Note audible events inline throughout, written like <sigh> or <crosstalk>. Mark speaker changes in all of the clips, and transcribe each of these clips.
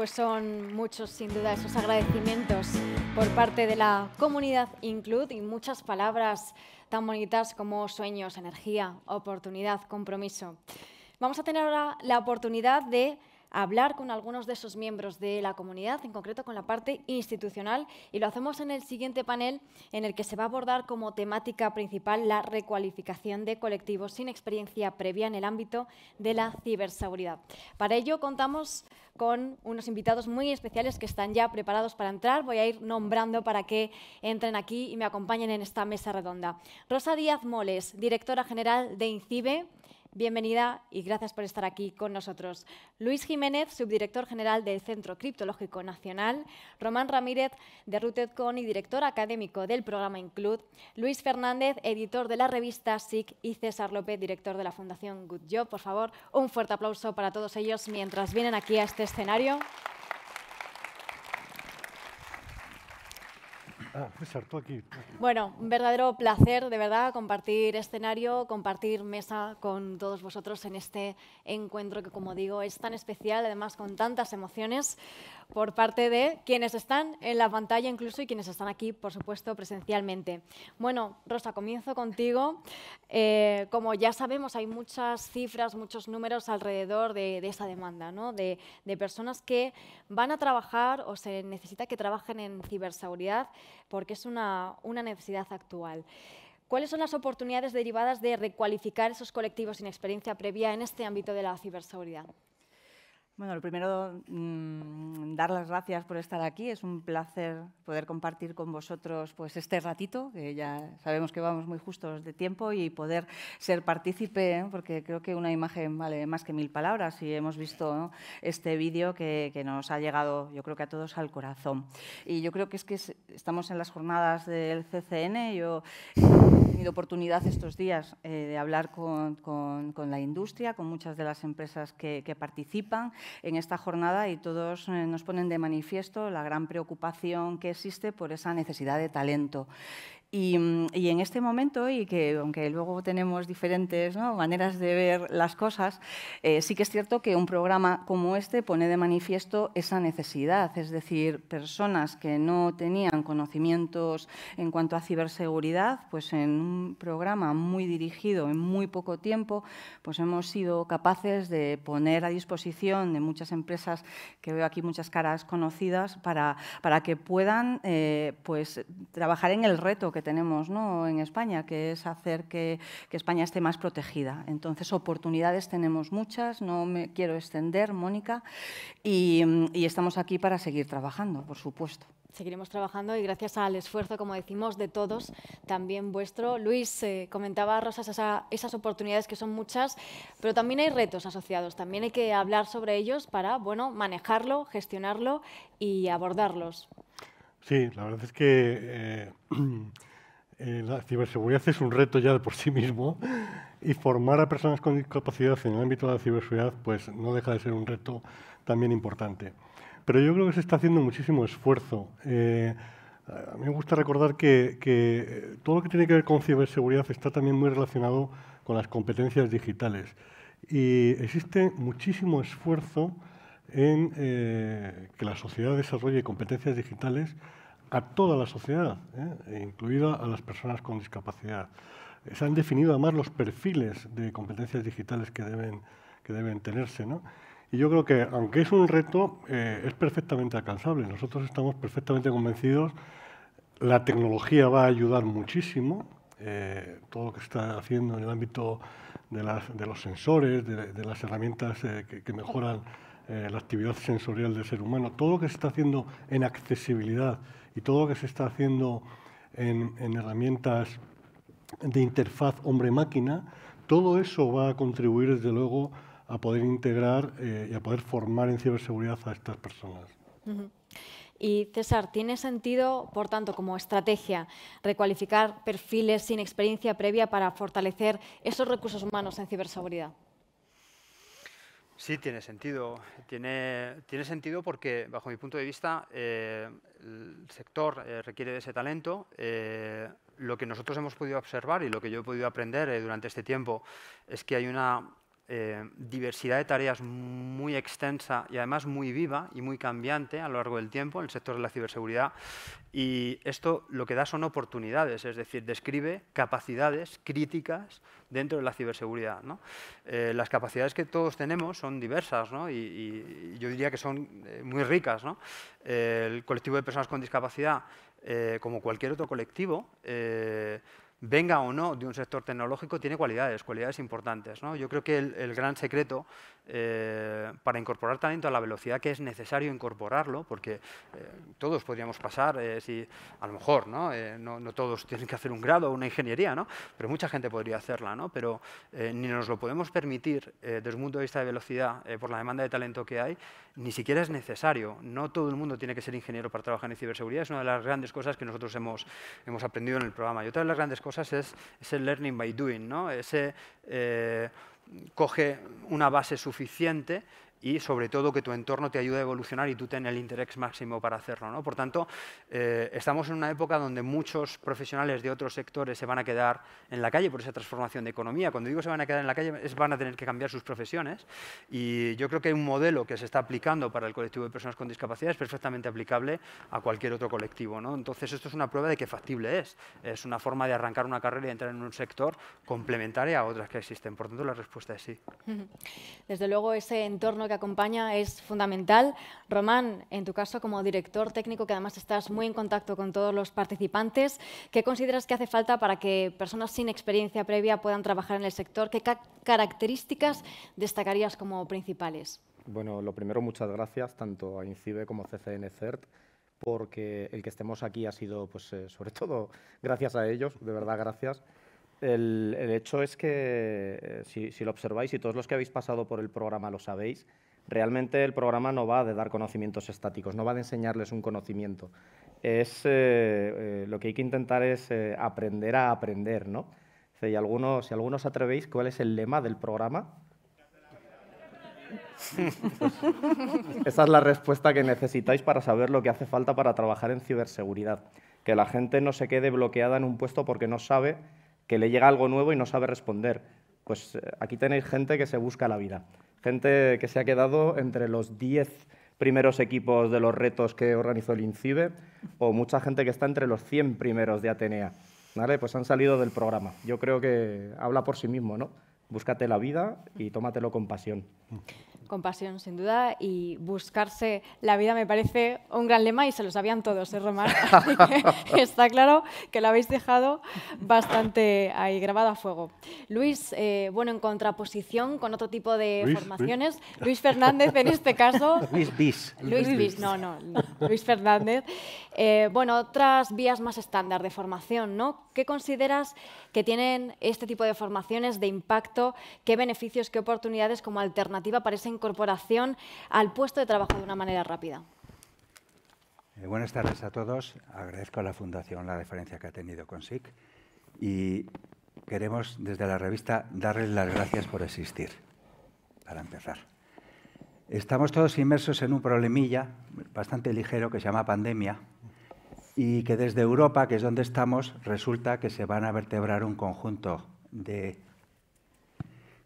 Speaker 1: pues son muchos, sin duda, esos agradecimientos por parte de la comunidad Include y muchas palabras tan bonitas como sueños, energía, oportunidad, compromiso. Vamos a tener ahora la oportunidad de hablar con algunos de esos miembros de la comunidad, en concreto con la parte institucional, y lo hacemos en el siguiente panel en el que se va a abordar como temática principal la recualificación de colectivos sin experiencia previa en el ámbito de la ciberseguridad. Para ello contamos con unos invitados muy especiales que están ya preparados para entrar. Voy a ir nombrando para que entren aquí y me acompañen en esta mesa redonda. Rosa Díaz Moles, directora general de INCIBE, Bienvenida y gracias por estar aquí con nosotros. Luis Jiménez, subdirector general del Centro Criptológico Nacional, Román Ramírez de RootedCon y director académico del programa Include, Luis Fernández, editor de la revista SIC y César López, director de la Fundación Good Job. Por favor, un fuerte aplauso para todos ellos mientras vienen aquí a este escenario. Ah, Bueno, un verdadero placer, de verdad, compartir escenario, compartir mesa con todos vosotros en este encuentro que, como digo, es tan especial, además con tantas emociones por parte de quienes están en la pantalla incluso y quienes están aquí, por supuesto, presencialmente. Bueno, Rosa, comienzo contigo. Eh, como ya sabemos, hay muchas cifras, muchos números alrededor de, esa demanda, ¿no? de, de personas que van a trabajar o se necesita que trabajen en ciberseguridad porque es una, necesidad actual. ¿Cuáles son las oportunidades derivadas de recualificar esos colectivos sin experiencia previa en este ámbito de la ciberseguridad?
Speaker 2: Bueno, lo primero, mm, dar las gracias por estar aquí. Es un placer poder compartir con vosotros pues, este ratito, que ya sabemos que vamos muy justos de tiempo, y poder ser partícipe, ¿eh? porque creo que una imagen vale más que mil palabras y hemos visto este vídeo que, que, nos ha llegado, yo creo que a todos, al corazón. Y yo creo que es que estamos en las jornadas del CCN. Yo he tenido oportunidad estos días eh, de hablar con, con, con, la industria, con muchas de las empresas que, que participan en esta jornada y todos eh, nos ponen de manifiesto la gran preocupación que existe por esa necesidad de talento. Mm, y, en este momento, y que aunque luego tenemos diferentes maneras de ver las cosas, eh, sí que es cierto que un programa como este pone de manifiesto esa necesidad, es decir, personas que no tenían conocimientos en cuanto a ciberseguridad, pues en un programa muy dirigido en muy poco tiempo, pues hemos sido capaces de poner a disposición de muchas empresas, que veo aquí muchas caras conocidas, para, para que puedan eh, pues, trabajar en el reto que tenemos ¿no? en España, que es hacer que, España esté más protegida. Entonces, oportunidades tenemos muchas, no me quiero extender, Mónica, y, estamos aquí para seguir trabajando, por supuesto
Speaker 1: seguiremos trabajando y gracias al esfuerzo, como decimos, de todos, también vuestro. Luis, eh, comentaba Rosas esas oportunidades que son muchas, pero también hay retos asociados, también hay que hablar sobre ellos para bueno, manejarlo, gestionarlo y abordarlos.
Speaker 3: Sí, la verdad es que eh, <clears throat> Eh, la ciberseguridad es un reto ya de por sí mismo y formar a personas con discapacidad en el ámbito de la ciberseguridad pues no deja de ser un reto también importante. Pero yo creo que se está haciendo muchísimo esfuerzo. Eh, a mí me gusta recordar que, eh, todo lo que tiene que ver con ciberseguridad está también muy relacionado con las competencias digitales. Y existe muchísimo esfuerzo en que la sociedad desarrolle competencias digitales a toda la sociedad, ¿eh? e incluida a las personas con discapacidad. Se han definido además los perfiles de competencias digitales que deben, que deben tenerse. ¿no? Y yo creo que, aunque es un reto, eh, es perfectamente alcanzable. Nosotros estamos perfectamente convencidos, la tecnología va a ayudar muchísimo, eh, todo lo que se está haciendo en el ámbito de, los sensores, de, las herramientas que, que, mejoran eh, la actividad sensorial del ser humano, todo lo que se está haciendo en accesibilidad y todo lo que se está haciendo en, herramientas de interfaz hombre-máquina, todo eso va a contribuir, desde luego, a poder integrar eh, y a poder formar en ciberseguridad a estas personas.
Speaker 1: Y César, ¿tiene sentido, por tanto, como estrategia, recualificar perfiles sin experiencia previa para fortalecer esos recursos humanos en ciberseguridad?
Speaker 4: Sí, tiene sentido. Tiene, tiene, sentido porque, bajo mi punto de vista, eh, el sector eh, requiere de ese talento. Eh, lo que nosotros hemos podido observar y lo que yo he podido aprender durante este tiempo es que hay una eh, diversidad de tareas muy extensa y además muy viva y muy cambiante a lo largo del tiempo en el sector de la ciberseguridad. Y esto lo que da son oportunidades, es decir, describe capacidades críticas dentro de la ciberseguridad. Eh, las capacidades que todos tenemos son diversas y, yo diría que son eh, muy ricas. el colectivo de personas con discapacidad, como cualquier otro colectivo, venga o no de un sector tecnológico, tiene cualidades, cualidades importantes. Yo creo que el gran secreto eh, para incorporar talento a la velocidad que es necesario incorporarlo, porque eh, todos podríamos pasar, eh, a lo mejor, ¿no? Eh, ¿no? todos <laughs> tienen que hacer un grado o una ingeniería, ¿no? pero mucha gente podría hacerla, ¿no? pero ni nos lo podemos permitir desde un punto de vista de velocidad por la demanda de talento que hay, ni siquiera es necesario. No todo el mundo tiene que ser ingeniero para trabajar en ciberseguridad, es una de las grandes cosas que nosotros hemos, hemos aprendido en el programa. Y otra de las grandes cosas es, el learning by doing, ¿no? ese coge una base suficiente y sobre todo que tu entorno te ayude a evolucionar y tú ten el interés máximo para hacerlo. ¿no? Por tanto, eh, estamos en una época donde muchos profesionales de otros sectores se van a quedar en la calle por esa transformación de economía. Cuando digo se van a quedar en la calle, es van a tener que cambiar sus profesiones y yo creo que hay un modelo que se está aplicando para el colectivo de personas con discapacidad es perfectamente aplicable a cualquier otro colectivo. ¿no? Entonces, esto es una prueba de que factible es. Es una forma de arrancar una carrera y entrar en un sector complementaria a otras que existen. Por tanto, la respuesta es sí.
Speaker 1: <laughs> Desde luego, ese entorno que acompaña es fundamental. Román, en tu caso como director técnico, que además estás muy en contacto con todos los participantes, ¿qué consideras que hace falta para que personas sin experiencia previa puedan trabajar en el sector? ¿Qué características destacarías como principales?
Speaker 5: Bueno, lo primero, muchas gracias tanto a INCIBE como a CCN CERT porque el que estemos aquí ha sido, pues, eh, sobre <laughs> todo, gracias a ellos, de verdad, gracias. El, hecho es que, si, lo observáis y todos los que habéis pasado por el programa lo sabéis, realmente el programa no va de dar conocimientos estáticos, no va de enseñarles un conocimiento. Es, eh, eh, lo que hay que intentar es eh, aprender a aprender, ¿no? Si algunos, si algunos atrevéis, ¿cuál es el lema del programa?
Speaker 3: <laughs> esa es la
Speaker 5: respuesta que necesitáis para saber lo que hace falta para trabajar en ciberseguridad. Que la gente no se quede bloqueada en un puesto porque no sabe que le llega algo nuevo y no sabe responder. Pues eh, aquí tenéis gente que se busca la vida, gente que se ha quedado entre los 10 primeros equipos de los retos que organizó el INCIBE o mucha gente que está entre los 100 primeros de Atenea. ¿Vale? Pues han salido del programa. Yo creo que habla por sí mismo, ¿no? Búscate la vida y tómatelo con pasión. Mm.
Speaker 1: Compasión, sin duda, y buscarse la vida me parece un gran lema y se lo sabían todos, ¿eh, Román? <laughs> está claro que lo habéis dejado bastante ahí grabado a fuego. Luis, eh, bueno, en contraposición con otro tipo de formaciones, Luis. Fernández en este caso. <laughs>
Speaker 6: Luis Bis. Luis Bis, no,
Speaker 1: no, Luis Fernández. Eh, bueno, otras vías más estándar de formación, ¿no? ¿Qué consideras que tienen este tipo de formaciones de impacto? ¿Qué beneficios, qué oportunidades como alternativa parecen corporación al puesto de trabajo de una manera rápida?
Speaker 6: Eh, buenas tardes a todos. Agradezco a la Fundación la referencia que ha tenido con SIC y queremos desde la revista darles las gracias por existir, para empezar. Estamos todos inmersos en un problemilla bastante ligero que se llama pandemia y que desde Europa, que es donde estamos, resulta que se van a vertebrar un conjunto de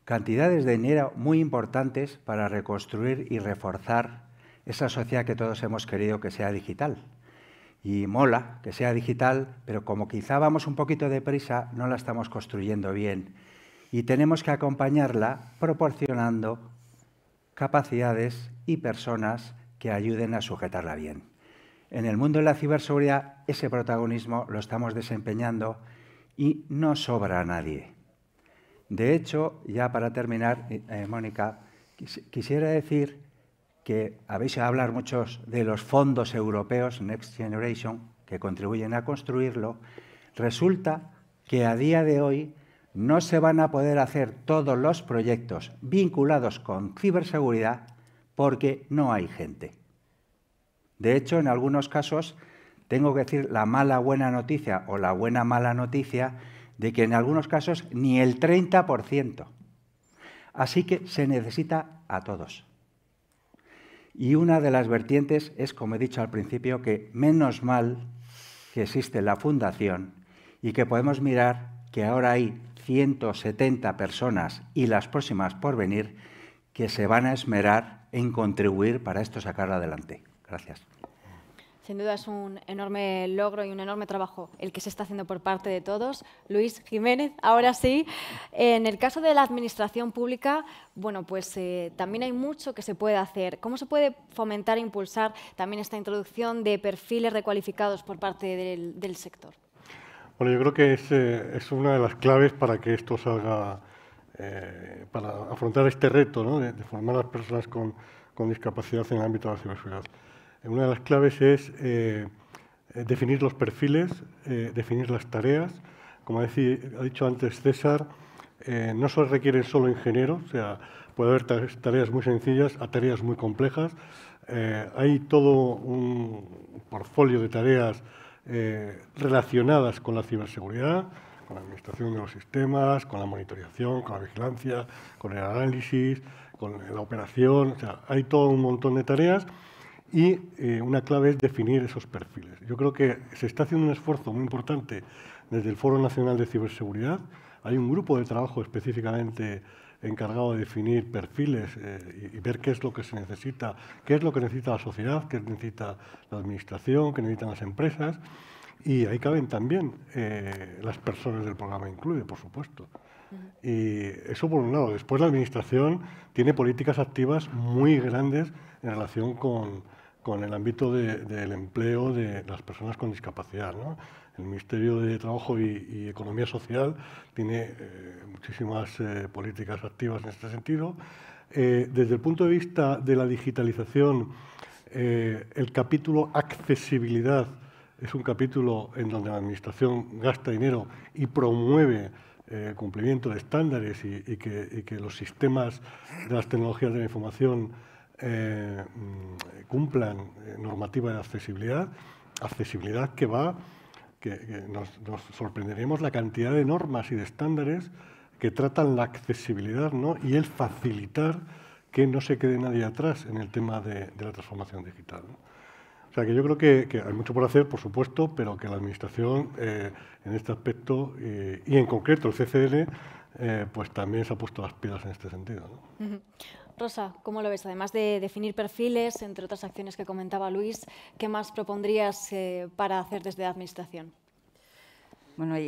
Speaker 6: cantidades de dinero muy importantes para reconstruir y reforzar esa sociedad que todos hemos querido que sea digital. Y mola que sea digital, pero como quizá vamos un poquito deprisa, no la estamos construyendo bien. Y tenemos que acompañarla proporcionando capacidades y personas que ayuden a sujetarla bien. En el mundo de la ciberseguridad ese protagonismo lo estamos desempeñando y no sobra a nadie. De hecho, ya para terminar, eh, eh, Mónica, quisiera decir que habéis hablado hablar muchos de los fondos europeos Next Generation que contribuyen a construirlo. Resulta que a día de hoy no se van a poder hacer todos los proyectos vinculados con ciberseguridad porque no hay gente. De hecho, en algunos casos, tengo que decir la mala buena noticia o la buena mala noticia de que en algunos casos ni el 30%. Así que se necesita a todos. Y una de las vertientes es, como he dicho al principio, que menos mal que existe la fundación y que podemos mirar que ahora hay 170 personas y las próximas por venir que se van a esmerar en contribuir para esto sacar adelante. Gracias.
Speaker 1: Sin duda es un enorme logro y un enorme trabajo el que se está haciendo por parte de todos. Luis Jiménez, ahora sí. En el caso de la administración pública, bueno, pues eh, también hay mucho que se puede hacer. ¿Cómo se puede fomentar e impulsar también esta introducción de perfiles recualificados por parte del, sector?
Speaker 3: Bueno, yo creo que eh, es, una de las claves para que esto salga, eh, para afrontar este reto de, formar a las personas con, con discapacidad en el ámbito de la ciberseguridad. Una de las claves es eh, definir los perfiles, eh, definir las tareas. Como ha dicho antes César, eh, no solo requieren solo ingenieros, o sea, puede haber tareas muy sencillas a tareas muy complejas. hay todo un portfolio de tareas relacionadas con la ciberseguridad, con la administración de los sistemas, con la monitorización, con la vigilancia, con el análisis, con la operación, o sea, hay todo un montón de tareas y eh, una clave es definir esos perfiles. Yo creo que se está haciendo un esfuerzo muy importante desde el Foro Nacional de Ciberseguridad. Hay un grupo de trabajo específicamente encargado de definir perfiles eh, y, ver qué es lo que se necesita, qué es lo que necesita la sociedad, qué necesita la administración, qué necesitan las empresas. Y ahí caben también eh, las personas del programa Incluye, por supuesto. Y eso por un lado. Después la Administración tiene políticas activas muy grandes en relación con, con el ámbito del empleo de las personas con discapacidad. ¿no? El Ministerio de Trabajo y, Economía Social tiene eh, muchísimas eh, políticas activas en este sentido. Eh, desde el punto de vista de la digitalización, el capítulo accesibilidad es un capítulo en donde la Administración gasta dinero y promueve eh, cumplimiento de estándares y, que, los sistemas de las tecnologías de la información eh, mm, cumplan eh, normativa de accesibilidad, accesibilidad que va, que, nos, sorprenderemos la cantidad de normas y de estándares que tratan la accesibilidad y el facilitar que no se quede nadie atrás en el tema de, la transformación digital. O sea, que yo creo que, hay mucho por hacer, por supuesto, pero que la Administración eh, en este aspecto eh, y en concreto el CCL, eh, pues también se ha puesto las pilas en este sentido.
Speaker 1: Rosa, ¿cómo lo ves? Además de definir perfiles, entre otras acciones que comentaba Luis, ¿qué más propondrías para hacer desde la Administración?
Speaker 2: Bueno,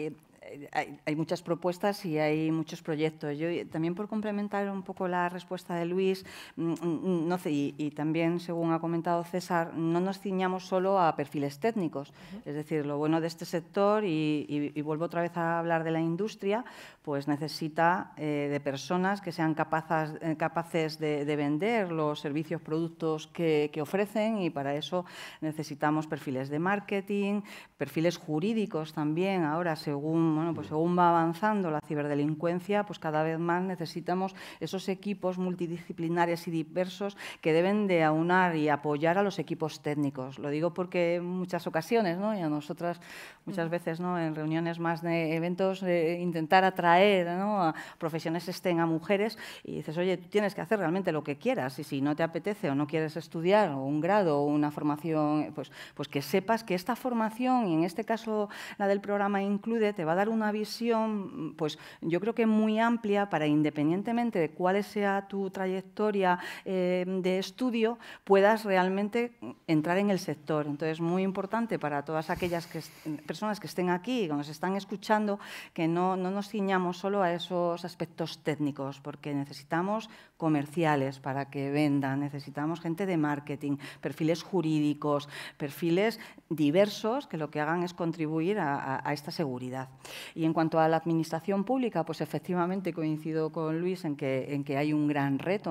Speaker 2: hay, muchas propuestas y hay muchos proyectos. Yo también por complementar un poco la respuesta de Luis, mm, mm, mm, no sé, y, también según ha comentado César, no nos ciñamos solo a perfiles técnicos. Es decir, lo bueno de este sector, y, vuelvo otra vez a hablar de la industria, pues necesita eh, de personas que sean eh, capaces de, vender los servicios, productos que, que ofrecen y para eso necesitamos perfiles de marketing, perfiles jurídicos también, ahora según bueno, pues según va avanzando la ciberdelincuencia, pues cada vez más necesitamos esos equipos multidisciplinares y diversos que deben de aunar y apoyar a los equipos técnicos. Lo digo porque en muchas ocasiones, ¿no? y a nosotras muchas veces ¿no? en reuniones más de eventos, eh, intentar atraer a profesiones estén a mujeres y dices, oye, tú tienes que hacer realmente lo que quieras y si no te apetece o no quieres estudiar o un grado o una formación, pues, pues que sepas que esta formación, y en este caso la del programa incluye, te va a dar una visión, mm, pues yo creo que muy amplia para independientemente de cuál sea tu trayectoria em, de estudio, puedas realmente mm, entrar en el sector. Entonces, muy importante para todas aquellas mm, personas que estén aquí, que nos están escuchando, que no, nos ciñamos solo a esos aspectos técnicos, porque necesitamos comerciales para que vendan, necesitamos gente de marketing, perfiles jurídicos, perfiles diversos que lo que hagan es contribuir a esta seguridad. Y en cuanto a la administración pública, pues efectivamente coincido con Luis en que, en que hay un gran reto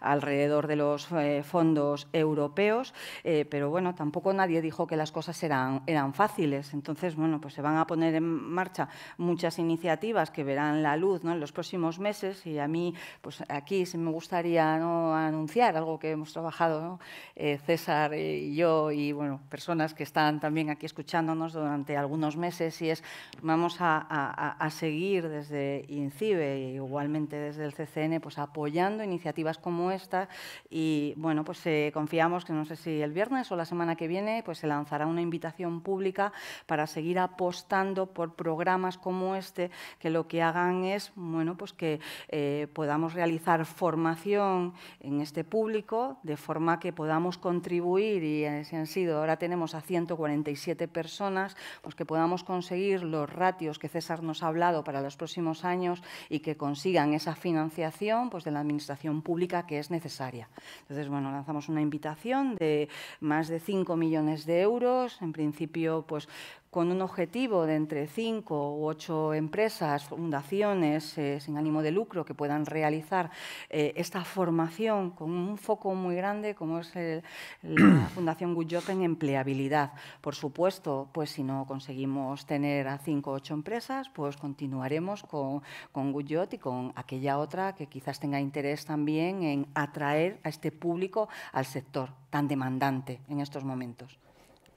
Speaker 2: alrededor de los eh, fondos europeos, eh, pero bueno, tampoco nadie dijo que las cosas eran, eran fáciles. Entonces, bueno, pues se van a poner en marcha muchas iniciativas que verán la luz ¿no? en los próximos meses y a mí, pues aquí sí me gustaría anunciar algo que hemos trabajado eh, César y yo y bueno, personas que están también aquí escuchándonos durante algunos meses y es vamos a, seguir desde INCIBE y igualmente desde el CCN pues apoyando iniciativas como esta y bueno pues eh, confiamos que no sé si el viernes o la semana que viene pues se lanzará una invitación pública para seguir apostando por programas como este que lo que hagan es bueno pues que eh, podamos realizar formación en este público de forma que podamos contribuir y eh, han sido ahora tenemos a 147 personas pues que podamos conseguir los ratios que César nos ha hablado para los próximos años y que consigan esa financiación pues, de la Administración pública que es necesaria. Entonces, bueno, lanzamos una invitación de más de 5 millones de euros, en principio pues, con un objetivo de entre cinco u ocho empresas, fundaciones eh, sin ánimo de lucro que puedan realizar eh, esta formación con un foco muy grande como es la <clears throat> Fundación Guyot en empleabilidad. Por supuesto, pues si no conseguimos tener a cinco u ocho empresas, pues continuaremos con, con Guyot y con aquella otra que quizás tenga interés también en atraer a este público al sector tan demandante en estos momentos.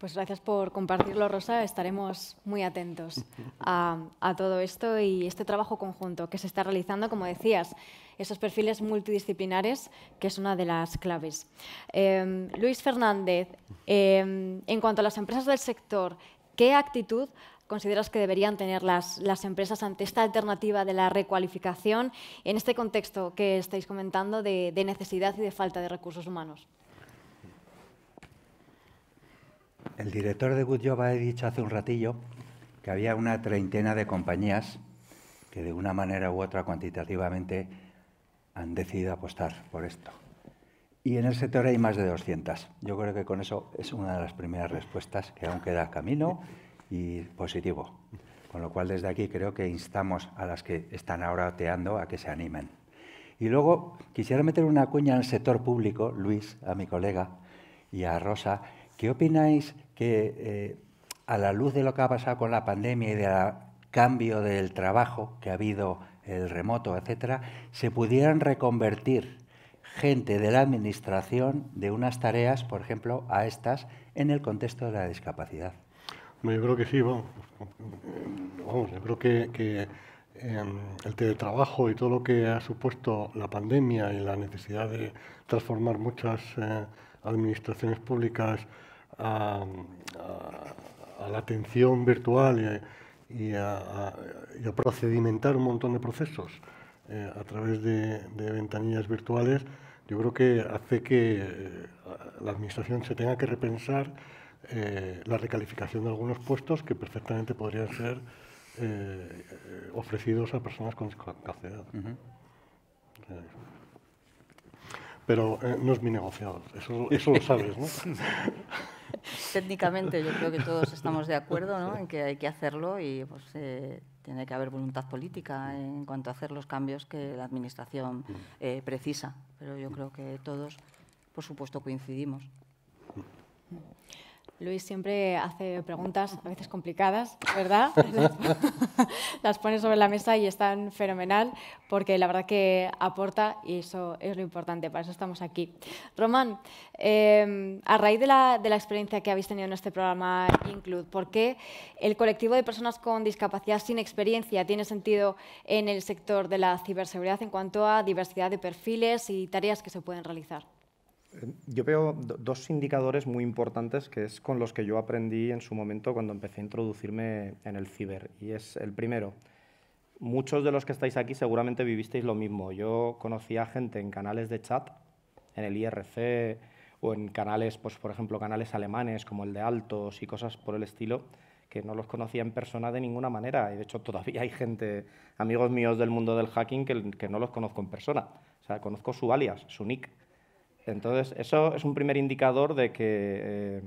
Speaker 1: Pues gracias por compartirlo, Rosa. Estaremos muy atentos <laughs> a, todo esto y este trabajo conjunto que se está realizando, como decías, esos perfiles multidisciplinares, que es una de las claves. Em, Luis Fernández, em, en cuanto a las empresas del sector, ¿qué actitud consideras que deberían tener las, empresas ante esta alternativa de la recualificación en este contexto que estáis comentando de necesidad y de falta de recursos humanos?
Speaker 6: El director de Good Job ha dicho hace un ratillo que había una treintena de compañías que de una manera u otra cuantitativamente han decidido apostar por esto. Y en el sector hay más de 200. Yo creo que con eso es una de las primeras respuestas que aún queda camino y positivo. Con lo cual desde aquí creo que instamos a las que están ahora oteando a que se animen. Y luego quisiera meter una cuña en el sector público, Luis, a mi colega, y a Rosa, ¿Qué opináis que eh, a la luz de lo que ha pasado con la pandemia y del cambio del trabajo que ha habido, el remoto, etcétera, se pudieran reconvertir gente de la administración de unas tareas, por ejemplo,
Speaker 3: a estas, en el contexto de la discapacidad? Yo creo que sí, vamos. yo creo que, em, el teletrabajo y todo lo que ha supuesto la pandemia y la necesidad de transformar muchas eh, administraciones públicas a, la atención virtual y, a, procedimentar un montón de procesos eh, a través de, ventanillas virtuales, yo creo que hace que eh, la Administración se tenga que repensar eh, la recalificación de algunos puestos que perfectamente podrían ser ofrecidos a personas con discapacidad pero eh, no es mi negociador, eso, lo sabes, ¿no?
Speaker 2: <laughs> Técnicamente yo creo que todos estamos de acuerdo ¿no? en que hay que hacerlo y pues, eh, tiene que haber voluntad política en cuanto a hacer los cambios que la Administración mm. eh, precisa, pero yo creo que todos, por supuesto, coincidimos.
Speaker 1: Luis siempre hace preguntas a veces complicadas, ¿verdad? <laughs> Las pone sobre la mesa y están fenomenal porque la verdad que aporta y eso es lo importante, para eso estamos aquí. Román, em, a raíz de la, de la, experiencia que habéis tenido en este programa Include, ¿por qué el colectivo de personas con discapacidad sin experiencia tiene sentido en el sector de la ciberseguridad en cuanto a diversidad de perfiles y tareas que se pueden realizar?
Speaker 5: Yo veo dos indicadores muy importantes que es con los que yo aprendí en su momento cuando empecé a introducirme en el ciber. Y es el primero. Muchos de los que estáis aquí seguramente vivisteis lo mismo. Yo conocía gente en canales de chat, en el IRC o en canales, pues, por ejemplo, canales alemanes como el de Altos y cosas por el estilo, que no los conocía en persona de ninguna manera. Y de hecho todavía hay gente, amigos míos del mundo del hacking, que, que no los conozco en persona. O sea, conozco su alias, su nick entonces, eso es un primer indicador de que eh,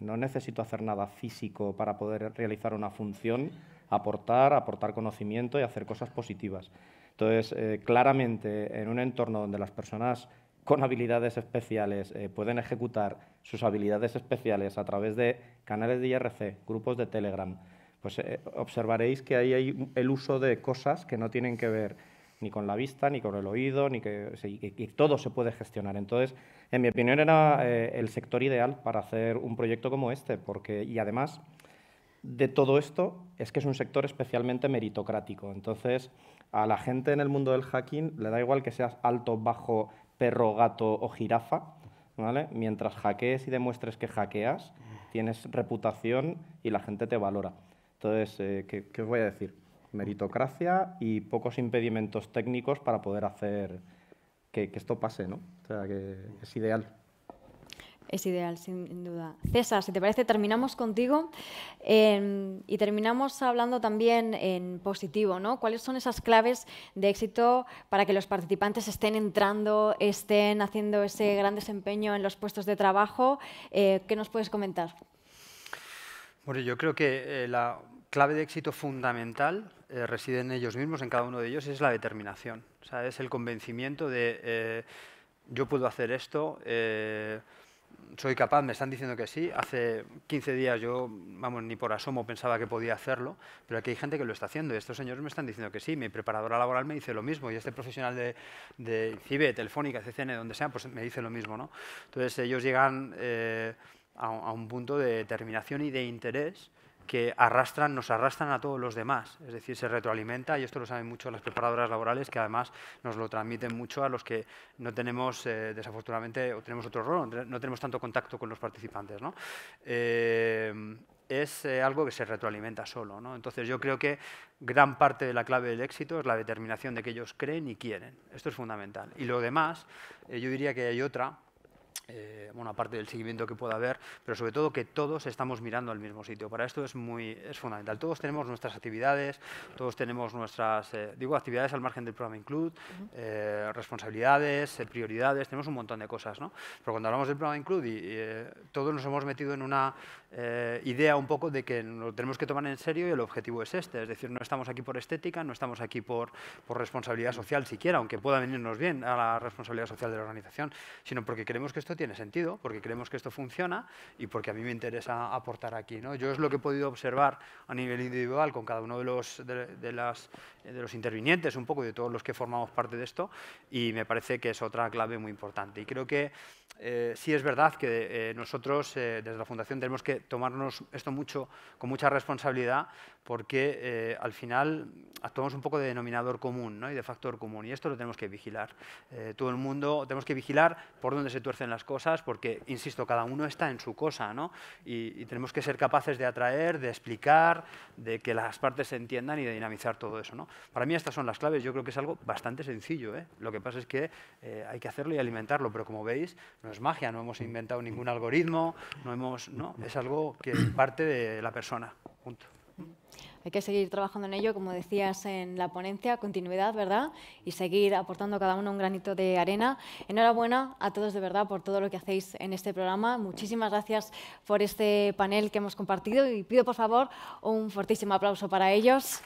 Speaker 5: no necesito hacer nada físico para poder realizar una función, aportar, aportar conocimiento y hacer cosas positivas. Entonces, eh, claramente, en un entorno donde las personas con habilidades especiales eh, pueden ejecutar sus habilidades especiales a través de canales de IRC, grupos de Telegram, pues observaréis que ahí hay el uso de cosas que no tienen que ver ni con la vista, ni con el oído, ni que, y, todo se puede gestionar. Entonces, en mi opinión, era eh, el sector ideal para hacer un proyecto como este, porque, y además de todo esto es que es un sector especialmente meritocrático. Entonces, a la gente en el mundo del hacking le da igual que seas alto, bajo, perro, gato o jirafa, ¿vale? Mientras hackees y demuestres que hackeas, tienes reputación y la gente te valora. Entonces, eh, ¿qué, ¿qué os voy a decir? meritocracia y pocos impedimentos técnicos para poder hacer que, esto pase, ¿no? O sea, que es ideal.
Speaker 1: Es ideal, sin duda. César, si te parece, terminamos contigo em, y terminamos hablando también en positivo, ¿no? ¿Cuáles son esas claves de éxito para que los participantes estén entrando, estén haciendo ese gran desempeño en los puestos de trabajo? Eh, ¿Qué nos puedes comentar?
Speaker 4: Bueno, yo creo que eh, la clave de éxito fundamental eh, residen ellos mismos, en cada uno de ellos, es la determinación. sea, es el convencimiento de eh, yo puedo hacer esto, eh, soy capaz, me están diciendo que sí. Hace 15 días yo, vamos, ni por asomo pensaba que podía hacerlo, pero aquí hay gente que lo está haciendo. Estos señores me están diciendo que sí. Mi preparadora laboral me dice lo mismo y este profesional de, CIBE, Telefónica, CCN, donde sea, pues me dice lo mismo. ¿no? Entonces ellos llegan a, un punto de determinación y de interés que arrastran, nos arrastran a todos los demás. Es decir, se retroalimenta y esto lo saben mucho las preparadoras laborales que además nos lo transmiten mucho a los que no tenemos, eh, desafortunadamente, o tenemos otro rol, no tenemos tanto contacto con los participantes. ¿no? Eh, es eh, algo que se retroalimenta solo. ¿no? Entonces yo creo que gran parte de la clave del éxito es la determinación de que ellos creen y quieren. Esto es fundamental. Y lo demás, yo diría que hay otra, eh, bueno, aparte del seguimiento que pueda haber, pero sobre todo que todos estamos mirando al mismo sitio. Para esto es muy es fundamental. Todos tenemos nuestras actividades, todos tenemos nuestras, eh, digo, actividades al margen del programa Include, eh, responsabilidades, eh, prioridades, tenemos un montón de cosas, ¿no? Pero cuando hablamos del programa Include, y, todos nos hemos metido en una idea un poco de que lo tenemos que tomar en serio y el objetivo es este, es decir, no estamos aquí por estética, no estamos aquí por, por responsabilidad social siquiera, aunque pueda venirnos bien a la responsabilidad social de la organización, sino porque queremos que esto tiene sentido, porque creemos que esto funciona y porque a mí me interesa aportar aquí. ¿no? Yo es lo que he podido observar a nivel individual con cada uno de los, de, las, de los intervinientes, un poco de todos los que formamos parte de esto, y me parece que es otra clave muy importante. Y creo que eh, sí es verdad que eh, nosotros eh, desde la Fundación tenemos que tomarnos esto mucho, con mucha responsabilidad, porque al final actuamos un poco de denominador común ¿no? y de factor común, y esto lo tenemos que vigilar. todo el mundo, tenemos que vigilar por dónde se tuercen las cosas, porque, insisto, cada uno está en su cosa, ¿no? Y, tenemos que ser capaces de atraer, de explicar, de que las partes se entiendan y de dinamizar todo eso, ¿no? Para mí estas son las claves, yo creo que es algo bastante sencillo, ¿eh? Lo que pasa es que eh, hay que hacerlo y alimentarlo, pero como veis, no es magia, no hemos inventado ningún algoritmo, no hemos, ¿no? Es algo que parte de la persona, punto.
Speaker 1: Hay que seguir trabajando en ello, como decías en la ponencia, continuidad, ¿verdad? Y seguir aportando cada uno un granito de arena. Enhorabuena a todos de verdad por todo lo que hacéis en este programa. Muchísimas gracias por este panel que hemos compartido y pido por favor un fortísimo
Speaker 2: aplauso para ellos.